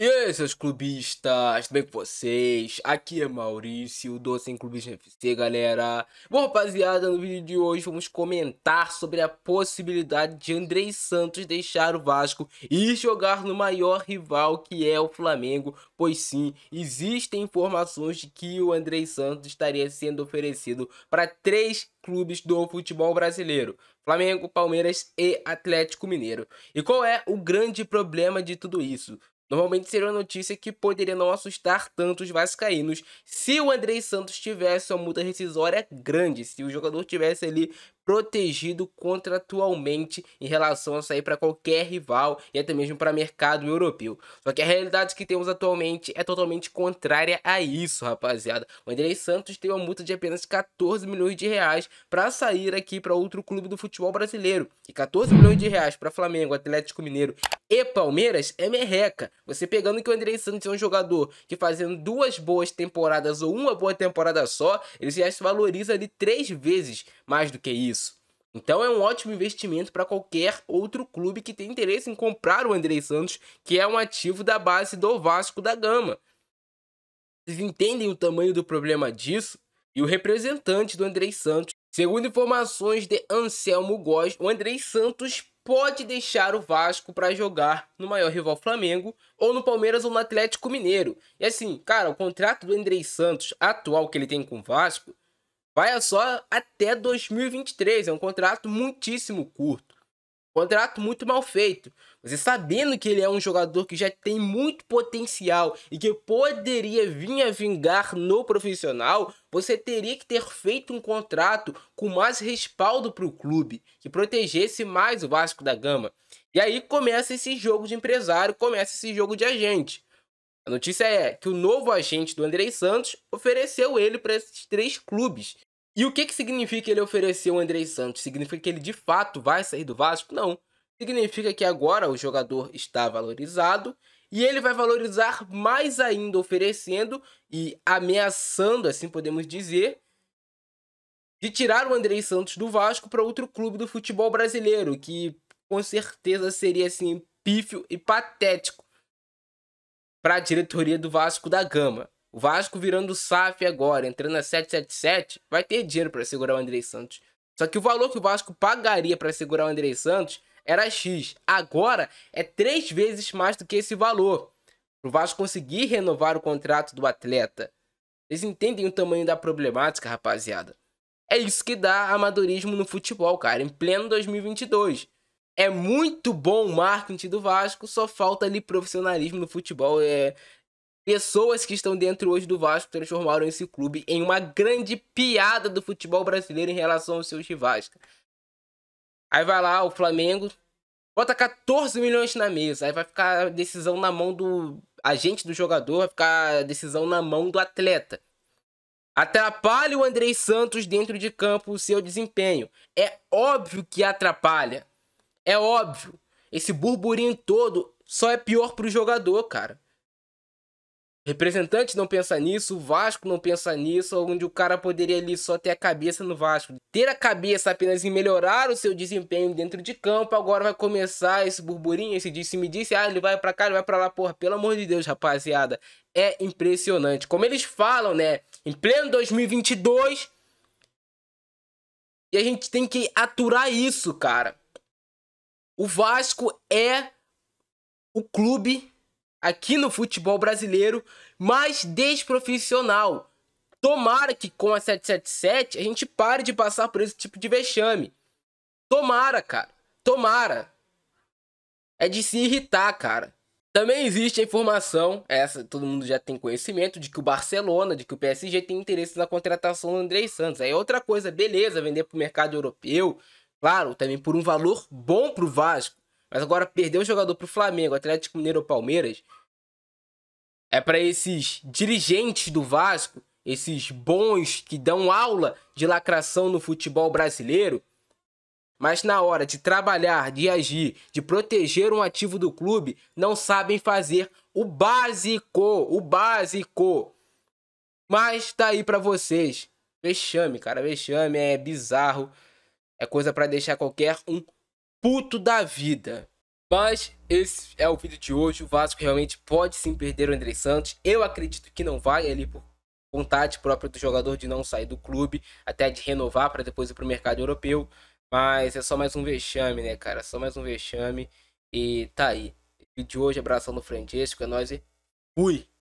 E aí, seus clubistas, tudo bem com vocês? Aqui é Maurício, do Sem Clubismo FC, galera. Bom, rapaziada, no vídeo de hoje vamos comentar sobre a possibilidade de Andrei Santos deixar o Vasco e jogar no maior rival que é o Flamengo. Pois sim, existem informações de que o Andrei Santos estaria sendo oferecido para três clubes do futebol brasileiro: Flamengo, Palmeiras e Atlético Mineiro. E qual é o grande problema de tudo isso? Normalmente seria uma notícia que poderia não assustar tanto os vascaínos se o Andrei Santos tivesse uma multa rescisória grande, se o jogador tivesse ali protegido contratualmente em relação a sair para qualquer rival e até mesmo para mercado europeu. Só que a realidade que temos atualmente é totalmente contrária a isso, rapaziada. O Andrei Santos tem uma multa de apenas 14 milhões de reais para sair aqui para outro clube do futebol brasileiro. E 14 milhões de reais para Flamengo, Atlético Mineiro e Palmeiras é merreca. Você pegando que o Andrei Santos é um jogador que fazendo duas boas temporadas ou uma boa temporada só, ele já se valoriza ali três vezes mais do que isso. Então é um ótimo investimento para qualquer outro clube que tem interesse em comprar o Andrei Santos, que é um ativo da base do Vasco da Gama. Vocês entendem o tamanho do problema disso? E o representante do Andrei Santos, segundo informações de Anselmo Góes, o Andrei Santos pode deixar o Vasco para jogar no maior rival Flamengo, ou no Palmeiras ou no Atlético Mineiro. E assim, cara, o contrato do Andrei Santos atual que ele tem com o Vasco vai só até 2023. É um contrato muitíssimo curto. Contrato muito mal feito. Você sabendo que ele é um jogador que já tem muito potencial e que poderia vir a vingar no profissional, você teria que ter feito um contrato com mais respaldo para o clube, que protegesse mais o Vasco da Gama. E aí começa esse jogo de empresário, começa esse jogo de agente. A notícia é que o novo agente do Andrei Santos ofereceu ele para esses três clubes e o que, que significa ele oferecer o Andrei Santos? Significa que ele de fato vai sair do Vasco? Não. Significa que agora o jogador está valorizado e ele vai valorizar mais ainda, oferecendo e ameaçando, assim podemos dizer, de tirar o Andrei Santos do Vasco para outro clube do futebol brasileiro, que com certeza seria assim pífio e patético para a diretoria do Vasco da Gama. O Vasco virando SAF agora, entrando na 777, vai ter dinheiro para segurar o Andrei Santos. Só que o valor que o Vasco pagaria para segurar o Andrei Santos era X. Agora é três vezes mais do que esse valor. Para o Vasco conseguir renovar o contrato do atleta. Vocês entendem o tamanho da problemática, rapaziada? É isso que dá amadorismo no futebol, cara, em pleno 2022. É muito bom o marketing do Vasco, só falta ali profissionalismo no futebol. É, Pessoas que estão dentro hoje do Vasco transformaram esse clube em uma grande piada do futebol brasileiro em relação aos seus rivais. Aí vai lá o Flamengo, bota 14 milhões na mesa, aí vai ficar a decisão na mão do agente do jogador, vai ficar a decisão na mão do atleta. Atrapalha o Andrei Santos dentro de campo o seu desempenho. É óbvio que atrapalha. É óbvio. Esse burburinho todo só é pior pro jogador, cara representante não pensa nisso, o Vasco não pensa nisso, onde o cara poderia ali só ter a cabeça no Vasco. Ter a cabeça apenas em melhorar o seu desempenho dentro de campo, agora vai começar esse burburinho, esse disse-me disse, ah, ele vai para cá, ele vai para lá, porra, pelo amor de Deus, rapaziada. É impressionante. Como eles falam, né, em pleno 2022, e a gente tem que aturar isso, cara. O Vasco é o clube aqui no futebol brasileiro, mas desprofissional. Tomara que com a 777 a gente pare de passar por esse tipo de vexame. Tomara, cara. Tomara. É de se irritar, cara. Também existe a informação, essa todo mundo já tem conhecimento, de que o Barcelona, de que o PSG tem interesse na contratação do André Santos. Aí é outra coisa, beleza, vender para o mercado europeu, claro, também por um valor bom para o Vasco. Mas agora perder o jogador pro Flamengo, Atlético Mineiro ou Palmeiras, é para esses dirigentes do Vasco, esses bons que dão aula de lacração no futebol brasileiro, mas na hora de trabalhar, de agir, de proteger um ativo do clube, não sabem fazer o básico, o básico. Mas tá aí para vocês. Vexame, cara, vexame é bizarro. É coisa para deixar qualquer um puto da vida. Mas esse é o vídeo de hoje. O Vasco realmente pode sim perder o André Santos. Eu acredito que não vai ali por vontade própria do jogador de não sair do clube, até de renovar para depois ir para o mercado europeu. Mas é só mais um vexame, né, cara? Só mais um vexame. E tá aí. O vídeo de hoje, abração no Francesco, é nóis e fui!